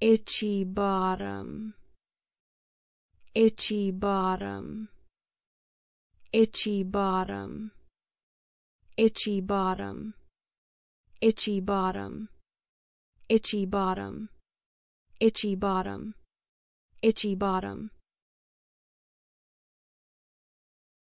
itchy bottom itchy bottom itchy bottom itchy bottom itchy bottom itchy bottom itchy bottom itchy bottom